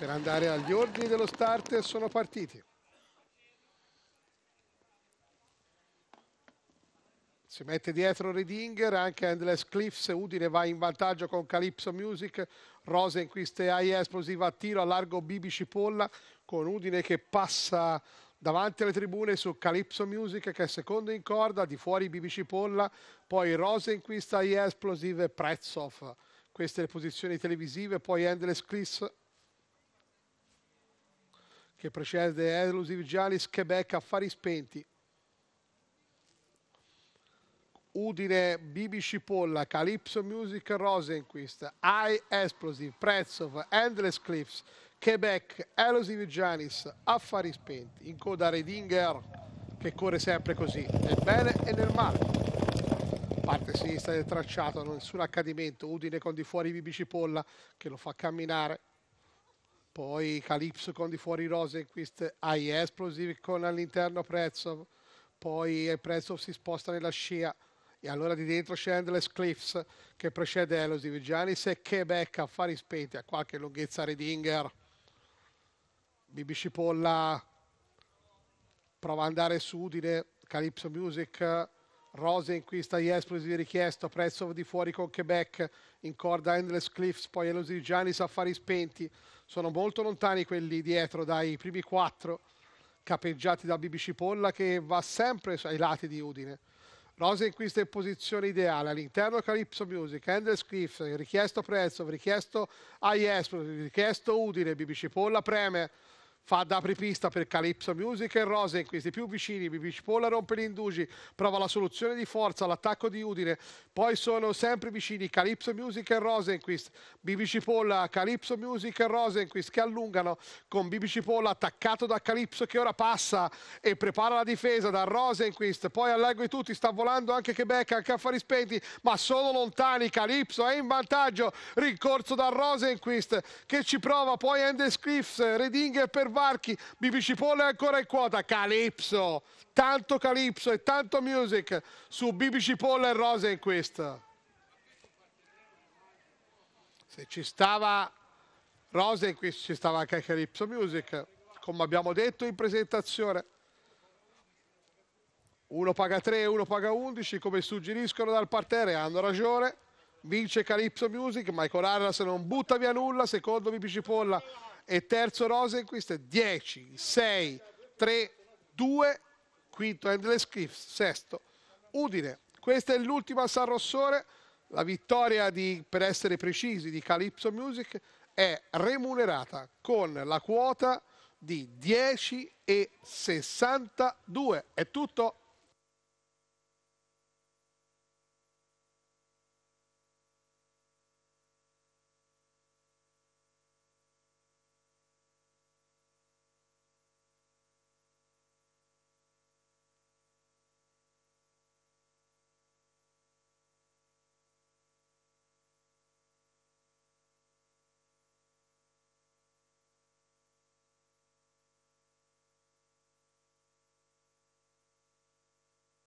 per andare agli ordini dello start sono partiti. Si mette dietro Redinger, anche Endless Cliffs, Udine va in vantaggio con Calypso Music, Rosenquist e AIE esplosiva a tiro a largo Bibi Cipolla con Udine che passa davanti alle tribune su Calypso Music che è secondo in corda, di fuori Bibi Cipolla, poi Rosenquist, AIE esplosive e Prezzoff. Queste le posizioni televisive, poi Endless Cliffs che precede Elusiv Gialis Quebec affari spenti. Udine, Bibi Cipolla, Calypso Music Rosenquist, I Explosive, Prezov, Endless Cliffs, Quebec, Elusive Gianis, affari spenti. In coda Redinger che corre sempre così, nel bene e nel male parte sinistra del tracciato, nessun accadimento, Udine con di fuori Bibi Cipolla che lo fa camminare, poi Calypso con di fuori Rosenquist, AI Explosive con all'interno Prezzo, poi Prezzo si sposta nella scia e allora di dentro c'è Endless Cliffs che precede Elosive, Giannis e Quebec a fari spenti a qualche lunghezza Redinger, Bibi Cipolla prova ad andare su Udine, Calypso Music Rose inquista Jespris di richiesto, prezzo di fuori con Quebec, in corda Endless Cliffs, poi Elosi Giannis affari spenti. Sono molto lontani quelli dietro dai primi quattro, capeggiati da BBC Polla che va sempre ai lati di Udine. Rose inquista in posizione ideale, all'interno Calypso Music, Endless Cliffs, richiesto prezzo, richiesto a ah, Jespris, richiesto Udine, BBC Polla preme fa da apripista per Calypso Music e Rosenquist, i più vicini, Bibic Pola rompe l'indugi, prova la soluzione di forza, l'attacco di Udine, poi sono sempre vicini Calypso Music e Rosenquist, Bibic Pola, Calypso Music e Rosenquist che allungano con Bibic Pola attaccato da Calypso che ora passa e prepara la difesa da Rosenquist, poi allego i tutti, sta volando anche Quebec, anche affari spenti, ma sono lontani, Calypso è in vantaggio, rincorso da Rosenquist che ci prova, poi Cliffs, Redinger per Varchi, Bibi Cipolla è ancora in quota, Calypso, tanto Calypso e tanto music su BBC Cipolla e Rosenquist. Se ci stava Rosenquist ci stava anche Calypso Music, come abbiamo detto in presentazione. Uno paga 3 uno paga 11, come suggeriscono dal parterre, hanno ragione. Vince Calypso Music, Michael Arras non butta via nulla, secondo Bibi Cipolla e terzo Rosenquist 10, 6, 3, 2, quinto Endless Cliff, sesto Udine. Questa è l'ultima San Rossore, la vittoria di, per essere precisi di Calypso Music è remunerata con la quota di 10 e 62. È tutto.